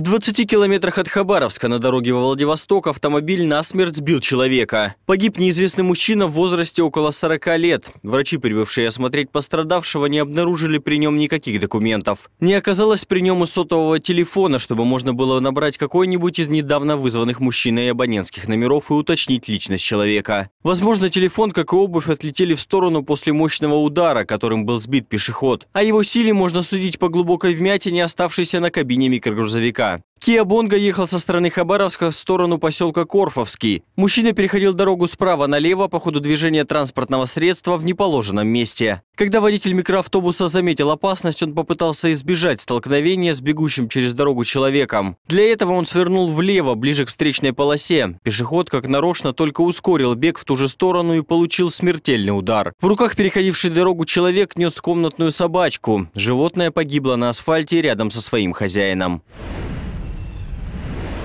В 20 километрах от Хабаровска на дороге во Владивосток автомобиль насмерть сбил человека. Погиб неизвестный мужчина в возрасте около 40 лет. Врачи, прибывшие осмотреть пострадавшего, не обнаружили при нем никаких документов. Не оказалось при нем и сотового телефона, чтобы можно было набрать какой-нибудь из недавно вызванных мужчиной абонентских номеров и уточнить личность человека. Возможно, телефон, как и обувь, отлетели в сторону после мощного удара, которым был сбит пешеход. О его силе можно судить по глубокой вмятине, оставшейся на кабине микрогрузовика. Киа Kia ехал со стороны Хабаровска в сторону поселка Корфовский. Мужчина переходил дорогу справа налево по ходу движения транспортного средства в неположенном месте. Когда водитель микроавтобуса заметил опасность, он попытался избежать столкновения с бегущим через дорогу человеком. Для этого он свернул влево, ближе к встречной полосе. Пешеход, как нарочно, только ускорил бег в ту же сторону и получил смертельный удар. В руках переходивший дорогу человек нес комнатную собачку. Животное погибло на асфальте рядом со своим хозяином.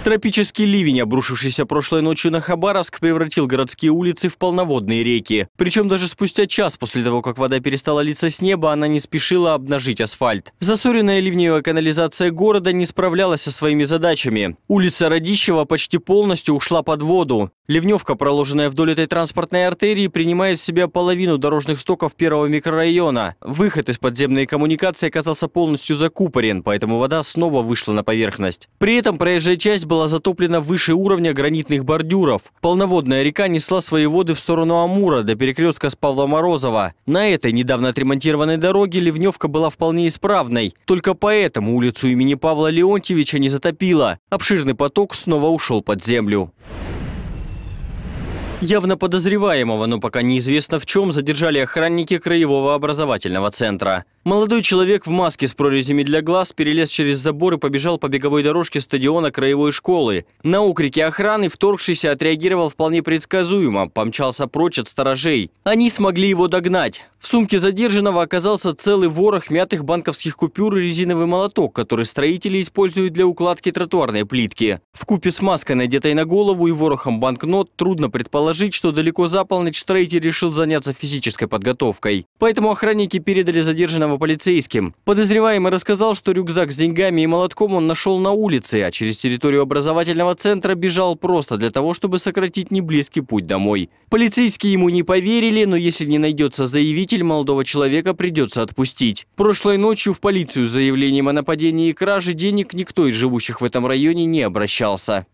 Тропический ливень, обрушившийся прошлой ночью на Хабаровск, превратил городские улицы в полноводные реки. Причем даже спустя час после того, как вода перестала литься с неба, она не спешила обнажить асфальт. Засоренная ливневая канализация города не справлялась со своими задачами. Улица Радищева почти полностью ушла под воду. Ливневка, проложенная вдоль этой транспортной артерии, принимает в себя половину дорожных стоков первого микрорайона. Выход из подземной коммуникации оказался полностью закупорен, поэтому вода снова вышла на поверхность. При этом проезжая часть была была затоплена выше уровня гранитных бордюров. Полноводная река несла свои воды в сторону Амура до перекрестка с Павла Морозова. На этой недавно отремонтированной дороге ливневка была вполне исправной. Только поэтому улицу имени Павла Леонтьевича не затопило. Обширный поток снова ушел под землю. Явно подозреваемого, но пока неизвестно в чем, задержали охранники краевого образовательного центра. Молодой человек в маске с прорезями для глаз перелез через забор и побежал по беговой дорожке стадиона краевой школы. На укрики охраны вторгшийся отреагировал вполне предсказуемо, помчался прочь от сторожей. Они смогли его догнать. В сумке задержанного оказался целый ворох мятых банковских купюр и резиновый молоток, который строители используют для укладки тротуарной плитки. В купе с маской, надетой на голову и ворохом банкнот, трудно предположить, что далеко за полночь строитель решил заняться физической подготовкой. Поэтому охранники передали задержанного полицейским. Подозреваемый рассказал, что рюкзак с деньгами и молотком он нашел на улице, а через территорию образовательного центра бежал просто для того, чтобы сократить неблизкий путь домой. Полицейские ему не поверили, но если не найдется заявитель, родитель молодого человека придется отпустить. Прошлой ночью в полицию с заявлением о нападении и краже денег никто из живущих в этом районе не обращался.